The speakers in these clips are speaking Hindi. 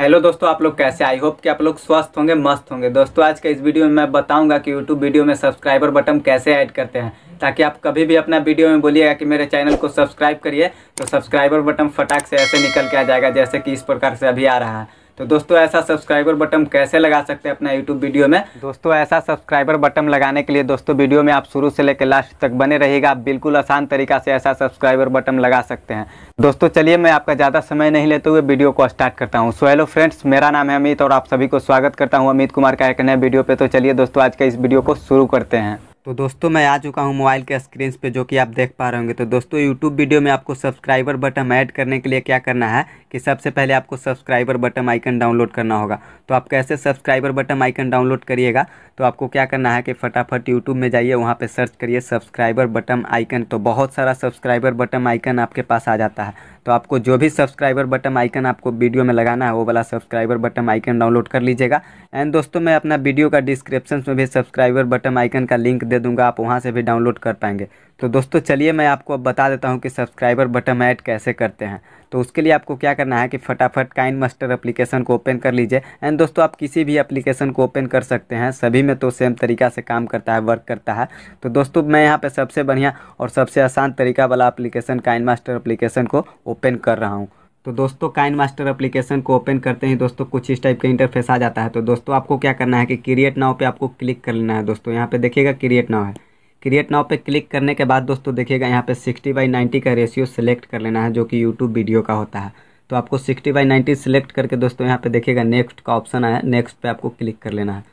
हेलो दोस्तों आप लोग कैसे आई होप कि आप लोग स्वस्थ होंगे मस्त होंगे दोस्तों आज के इस वीडियो में मैं बताऊंगा कि यूट्यूब वीडियो में सब्सक्राइबर बटन कैसे ऐड करते हैं ताकि आप कभी भी अपना वीडियो में बोलिएगा कि मेरे चैनल को सब्सक्राइब करिए तो सब्सक्राइबर बटन फटाक से ऐसे निकल के आ जाएगा जैसे कि इस प्रकार से अभी आ रहा है तो दोस्तों ऐसा सब्सक्राइबर बटन कैसे लगा सकते हैं अपना यूट्यूब वीडियो में दोस्तों ऐसा सब्सक्राइबर बटन लगाने के लिए दोस्तों वीडियो में आप शुरू से लेकर लास्ट तक बने रहेगा आप बिल्कुल आसान तरीका से ऐसा सब्सक्राइबर बटन लगा सकते हैं दोस्तों चलिए मैं आपका ज़्यादा समय नहीं लेते हुए वीडियो को स्टार्ट करता हूँ सो हेलो फ्रेंड्स मेरा नाम है अमित और आप सभी को स्वागत करता हूँ अमित कुमार का एक नए वीडियो पर तो चलिए दोस्तों आज का इस वीडियो को शुरू करते हैं तो दोस्तों मैं आ चुका हूँ मोबाइल के स्क्रीन पे जो कि आप देख पा रहे होंगे तो दोस्तों यूट्यूब वीडियो में आपको सब्सक्राइबर बटन ऐड करने के लिए क्या करना है कि सबसे पहले आपको सब्सक्राइबर बटन आइकन डाउनलोड करना होगा तो आप कैसे सब्सक्राइबर बटन आइकन डाउनलोड करिएगा तो आपको क्या करना है कि फटाफट यूट्यूब में जाइए वहाँ पर सर्च करिए सब्सक्राइबर बटन आइकन तो बहुत सारा सब्सक्राइबर बटन आइकन आपके पास आ जाता है तो आपको जो भी सब्सक्राइबर बटन आइकन आपको वीडियो में लगाना है वो वाला सब्सक्राइबर बटन आइकन डाउनलोड कर लीजिएगा एंड दोस्तों मैं अपना वीडियो का डिस्क्रिप्शन में भी सब्सक्राइबर बटन आइकन का लिंक दे दूंगा आप वहाँ से भी डाउनलोड कर पाएंगे तो दोस्तों चलिए मैं आपको अब बता देता हूँ कि सब्सक्राइबर बटन ऐड कैसे करते हैं तो उसके लिए आपको क्या करना है कि फटाफट काइन मास्टर एप्लीकेशन को ओपन कर लीजिए एंड दोस्तों आप किसी भी एप्लीकेशन को ओपन कर सकते हैं सभी में तो सेम तरीका से काम करता है वर्क करता है तो दोस्तों मैं यहाँ पर सबसे बढ़िया और सबसे आसान तरीका वाला अप्लीकेशन काइन मास्टर अप्लीकेशन को ओपन कर रहा हूँ तो दोस्तों काइन मास्टर अप्लीकेशन को ओपन करते ही दोस्तों कुछ इस टाइप का इंटरफेस आ जाता है तो दोस्तों आपको क्या करना है कि क्रिएट नाव पे आपको क्लिक कर लेना है दोस्तों यहाँ पे देखिएगा क्रिएट नाव है क्रिएट नाव पे क्लिक करने के बाद दोस्तों देखिएगा यहाँ पे 60 बाई 90 का रेशियो सेलेक्ट कर लेना है जो कि यूट्यूब वीडियो का होता है तो आपको 60 बाई 90 सेलेक्ट करके दोस्तों यहाँ पे देखिएगा नेक्स्ट का ऑप्शन आया नेक्स्ट पे आपको क्लिक कर लेना है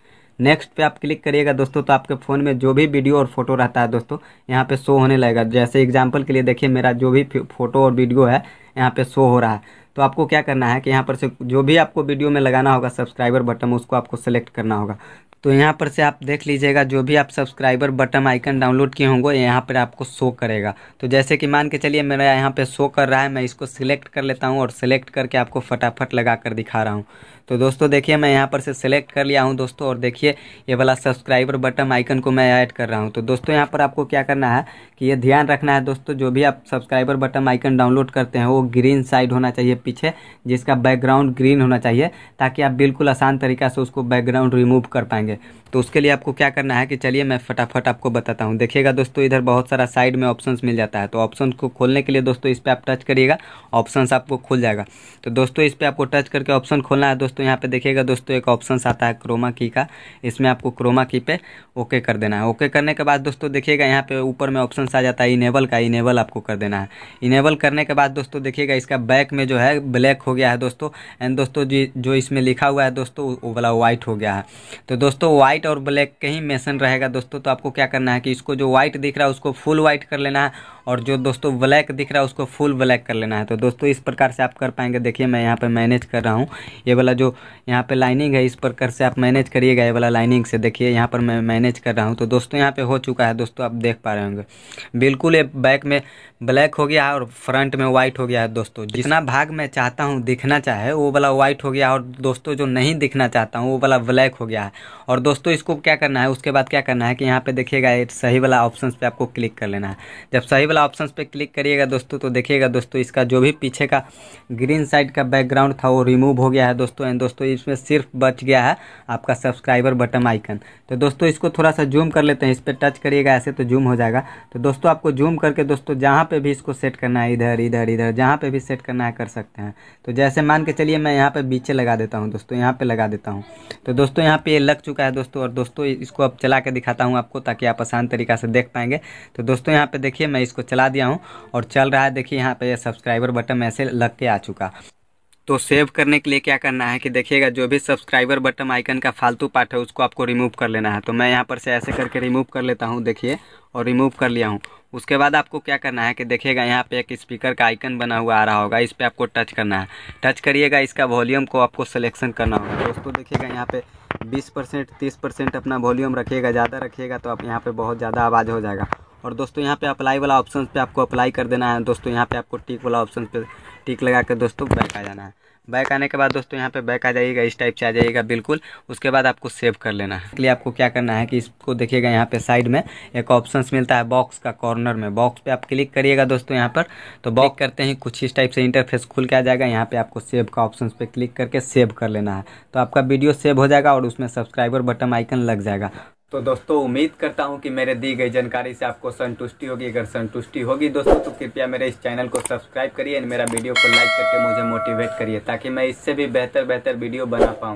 नेक्स्ट पे आप क्लिक करिएगा दोस्तों तो आपके फ़ोन में जो भी वीडियो और फोटो रहता है दोस्तों यहाँ पर शो होने लगेगा जैसे एग्जाम्पल के लिए देखिए मेरा जो भी फोटो और वीडियो है यहाँ पर शो हो रहा है तो आपको क्या करना है कि यहाँ पर से जो भी आपको वीडियो में लगाना होगा सब्सक्राइबर बटन उसको आपको सेलेक्ट करना होगा तो यहाँ पर से आप देख लीजिएगा जो भी आप सब्सक्राइबर बटन आइकन डाउनलोड किए होंगे यहाँ पर आपको शो करेगा तो जैसे कि मान के चलिए मेरा यहाँ पे शो कर रहा है मैं इसको सिलेक्ट कर लेता हूँ और सिलेक्ट करके आपको फटाफट लगा कर दिखा रहा हूँ तो दोस्तों देखिए मैं यहाँ पर से सेलेक्ट कर लिया हूँ दोस्तों और देखिए ये वाला सब्सक्राइबर बटन आइकन को मैं ऐड कर रहा हूँ तो दोस्तों यहाँ पर आपको क्या करना है कि ये ध्यान रखना है दोस्तों जो भी आप सब्सक्राइबर बटन आइकन डाउनलोड करते हैं वो ग्रीन साइड होना चाहिए पीछे जिसका बैकग्राउंड ग्रीन होना चाहिए ताकि आप बिल्कुल आसान तरीका से उसको बैकग्राउंड रिमूव कर पाएंगे तो उसके लिए आपको क्या करना है कि चलिए मैं फटाफट आपको बताता हूँ देखिएगा दोस्तों इधर बहुत सारा साइड में ऑप्शंस मिल जाता है तो ऑप्शन को खोलने के लिए दोस्तों इस पर आप टच करिएगा ऑप्शंस आपको खुल जाएगा तो दोस्तों इस पर आपको टच करके ऑप्शन खोलना है दोस्तों दोस्तों यहाँ पे देखिएगा दोस्तों एक ऑप्शन आता है क्रोमा की का इसमें आपको क्रोमा की पे ओके कर देना है ओके करने के बाद दोस्तों देखिएगा यहाँ पे ऊपर में ऑप्शन आ जाता है इनेबल का इनेबल आपको कर देना है इनेबल करने के बाद दोस्तों देखिएगा इसका बैक में जो है ब्लैक हो गया है दोस्तों एंड दोस्तों जो इसमें लिखा हुआ है दोस्तों वो वाला व्हाइट हो गया है तो दोस्तों व्हाइट और ब्लैक के ही मेसन रहेगा दोस्तों तो आपको क्या करना है कि इसको जो व्हाइट दिख रहा है उसको फुल व्हाइट कर लेना है और जो दोस्तों ब्लैक दिख रहा है उसको फुल ब्लैक कर लेना है तो दोस्तों इस प्रकार से आप कर पाएंगे देखिए मैं यहाँ पर मैनेज कर रहा हूँ ये वाला जो जो यहाँ पे लाइनिंग है इस प्रकार से आप मैनेज करिएगा ये वाला लाइनिंग से देखिए यहाँ पर मैं मैनेज कर रहा हूँ तो दोस्तों यहाँ पे हो चुका है दोस्तों आप देख पा रहे होंगे बिल्कुल ये बैक में ब्लैक हो गया और फ्रंट में वाइट हो गया है दोस्तों जितना भाग मैं चाहता हूँ दिखना चाहे वो वाला वाइट हो गया और दोस्तों जो नहीं दिखना चाहता हूँ वो वाला ब्लैक हो गया है और दोस्तों इसको क्या करना है उसके बाद क्या करना है कि यहाँ पर देखिएगा सही वाला ऑप्शन पर आपको क्लिक कर लेना है जब सही वाला ऑप्शन पर क्लिक करिएगा दोस्तों तो देखिएगा दोस्तों इसका जो भी पीछे का ग्रीन साइड का बैकग्राउंड था वो रिमूव हो गया है दोस्तों आइकन दोस्तों इसमें सिर्फ बच गया है आपका सब्सक्राइबर बटन आइकन तो दोस्तों इसको थोड़ा सा जूम कर लेते हैं इस पर टच करिएगा ऐसे तो जूम हो जाएगा तो दोस्तों आपको जूम करके दोस्तों जहाँ पर भी इसको सेट करना है इधर इधर इधर जहाँ पर भी सेट करना है कर सकते हैं तो जैसे मान के चलिए मैं यहाँ पर बीचे लगा देता हूँ दोस्तों यहाँ पर लगा देता हूँ तो दोस्तों यहाँ पर ये लग चुका है दोस्तों और दोस्तों इसको अब चला के दिखाता हूँ आपको ताकि आप आसान तरीका से देख पाएंगे तो दोस्तों यहाँ पर देखिए मैं इसको चला दिया हूँ और चल रहा है देखिए यहाँ पर सब्सक्राइबर बटन ऐसे लग के आ चुका तो सेव करने के लिए क्या करना है कि देखिएगा जो भी सब्सक्राइबर बटन आइकन का फालतू पार्ट है उसको आपको रिमूव कर लेना है तो मैं यहाँ पर से ऐसे करके रिमूव कर लेता हूँ देखिए और रिमूव कर लिया हूँ उसके बाद आपको क्या करना है कि देखिएगा यहाँ पे एक स्पीकर का आइकन बना हुआ आ रहा होगा इस पर आपको टच करना है टच करिएगा इसका वॉल्यूम को आपको सिलेक्शन करना होगा दोस्तों देखिएगा यहाँ पे 20 परसेंट तीस परसेंट अपना वॉल्यूम रखिएगा ज़्यादा रखिएगा तो आप यहाँ पे बहुत ज़्यादा आवाज़ हो जाएगा और दोस्तों यहाँ पे अप्लाई वाला ऑप्शन पे आपको अप्लाई कर देना है दोस्तों यहाँ पे आपको टिक वाला ऑप्शन पे टिक लगा कर दोस्तों बैक आ जाना है बैक आने के बाद दोस्तों यहाँ पे बैक आ जाइएगा इस टाइप से आ जाइएगा बिल्कुल उसके बाद आपको सेव कर लेना है इसलिए आपको क्या करना है कि इसको देखिएगा यहाँ पे साइड में एक ऑप्शन मिलता है बॉक्स का कॉर्नर में बॉक्स पे आप क्लिक करिएगा दोस्तों यहाँ पर तो बॉक करते ही कुछ इस टाइप से इंटरफेस खुल के आ जाएगा यहाँ पे आपको सेव का ऑप्शन पर क्लिक करके सेव कर लेना है तो आपका वीडियो सेव हो जाएगा और उसमें सब्सक्राइबर बटन आइकन लग जाएगा तो दोस्तों उम्मीद करता हूँ कि मेरे दी गई जानकारी से आपको संतुष्टि होगी अगर संतुष्टि होगी दोस्तों तो कृपया मेरे इस चैनल को सब्सक्राइब करिए और मेरा वीडियो को लाइक करके मुझे मोटिवेट करिए ताकि मैं इससे भी बेहतर बेहतर वीडियो बना पाऊँ